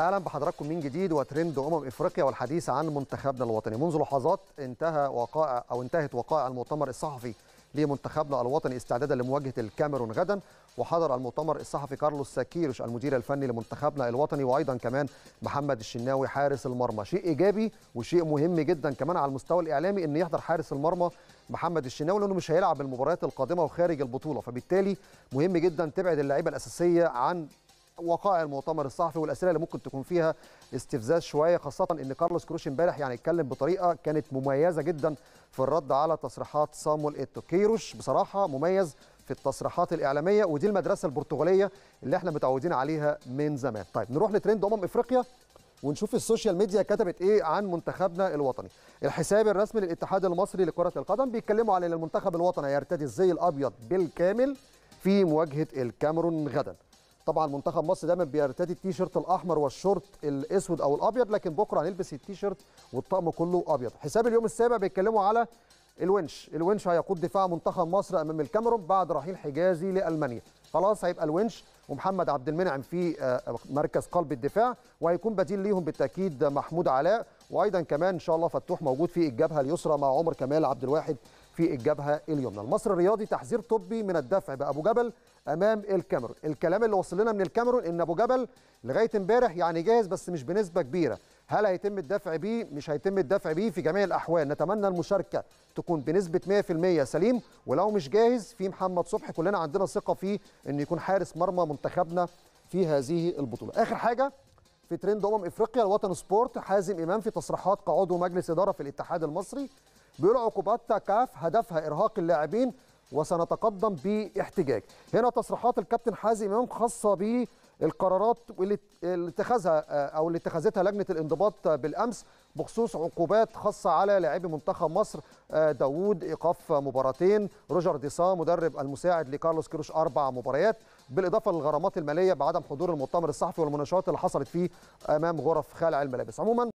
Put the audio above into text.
اهلا بحضراتكم من جديد وترند امم افريقيا والحديث عن منتخبنا الوطني منذ لحظات انتهى وقائع او انتهت وقائع المؤتمر الصحفي لمنتخبنا الوطني استعدادا لمواجهه الكاميرون غدا وحضر المؤتمر الصحفي كارلوس ساكيروش المدير الفني لمنتخبنا الوطني وايضا كمان محمد الشناوي حارس المرمى شيء ايجابي وشيء مهم جدا كمان على المستوى الاعلامي ان يحضر حارس المرمى محمد الشناوي لانه مش هيلعب المباريات القادمه وخارج البطوله فبالتالي مهم جدا تبعد اللعيبه الاساسيه عن وقائع المؤتمر الصحفي والاسئله اللي ممكن تكون فيها استفزاز شويه خاصه ان كارلوس كروش امبارح يعني اتكلم بطريقه كانت مميزه جدا في الرد على تصريحات صامول ايتو كيروش بصراحه مميز في التصريحات الاعلاميه ودي المدرسه البرتغاليه اللي احنا متعودين عليها من زمان طيب نروح لترند امم افريقيا ونشوف السوشيال ميديا كتبت ايه عن منتخبنا الوطني الحساب الرسمي للاتحاد المصري لكره القدم بيتكلموا على ان المنتخب الوطني هيرتدي الزي الابيض بالكامل في مواجهه الكاميرون غدا طبعا منتخب مصر دايما بيرتدي التيشيرت الاحمر والشورت الاسود او الابيض لكن بكره هنلبس التيشيرت والطقم كله ابيض حساب اليوم السابع بيتكلموا على الونش الونش هيقود دفاع منتخب مصر امام الكاميرون بعد رحيل حجازي لالمانيا خلاص هيبقى الونش ومحمد عبد المنعم في آه، مركز قلب الدفاع وهيكون بديل ليهم بالتاكيد محمود علاء وايضا كمان ان شاء الله فتوح موجود في الجبهه اليسرى مع عمر كمال عبد الواحد في الجبهه اليمنى المصري الرياضي تحذير طبي من الدفع بابو جبل امام الكاميرون الكلام اللي وصل لنا من الكاميرون ان ابو جبل لغايه امبارح يعني جاهز بس مش بنسبه كبيره هل هيتم الدفع بيه مش هيتم الدفع بيه في جميع الاحوال نتمنى المشاركه تكون بنسبه 100% سليم ولو مش جاهز في محمد صبحي كلنا عندنا ثقه فيه ان يكون حارس مرمى منتخبنا في هذه البطوله اخر حاجه في ترند امم افريقيا الوطن سبورت حازم امام في تصريحات كعضو مجلس اداره في الاتحاد المصري بيقول عقوبات كاف هدفها ارهاق اللاعبين وسنتقدم باحتجاج هنا تصريحات الكابتن حازم امام خاصه بالقرارات اللي اتخذها او اللي اتخذتها لجنه الانضباط بالامس بخصوص عقوبات خاصه على لاعبي منتخب مصر داوود ايقاف مباراتين روجر ديسا مدرب المساعد لكارلوس كيروش اربع مباريات بالاضافه للغرامات الماليه بعدم حضور المؤتمر الصحفي والمناشات اللي حصلت فيه امام غرف خلع الملابس عموما